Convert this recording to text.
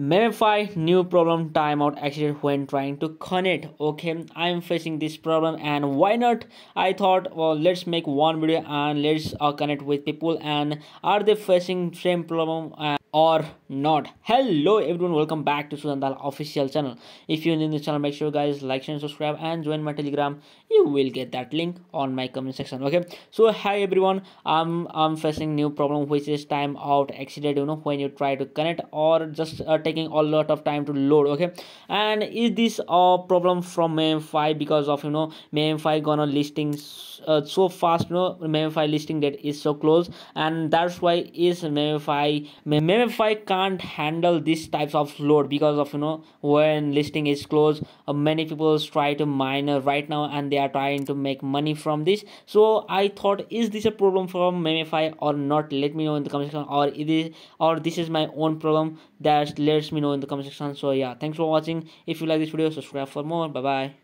verify new problem timeout existed when trying to connect okay i'm facing this problem and why not i thought well let's make one video and let's uh, connect with people and are they facing same problem or not hello everyone welcome back to sudandal official channel if you're new in this channel make sure guys like share and subscribe and join my telegram you will get that link on my comment section okay so hi everyone i'm i'm facing new problem which is time out exceeded. you know when you try to connect or just uh, taking a lot of time to load okay and is this a problem from mm5 because of you know mm5 gonna listing uh, so fast you know mm5 listing date is so close and that's why is mm5 mm MFI can't handle these types of load because of you know when listing is closed uh, many people try to mine right now and they are trying to make money from this so I thought is this a problem from MFI or not let me know in the comment section or it is or this is my own problem that lets me know in the comment section so yeah thanks for watching if you like this video subscribe for more bye bye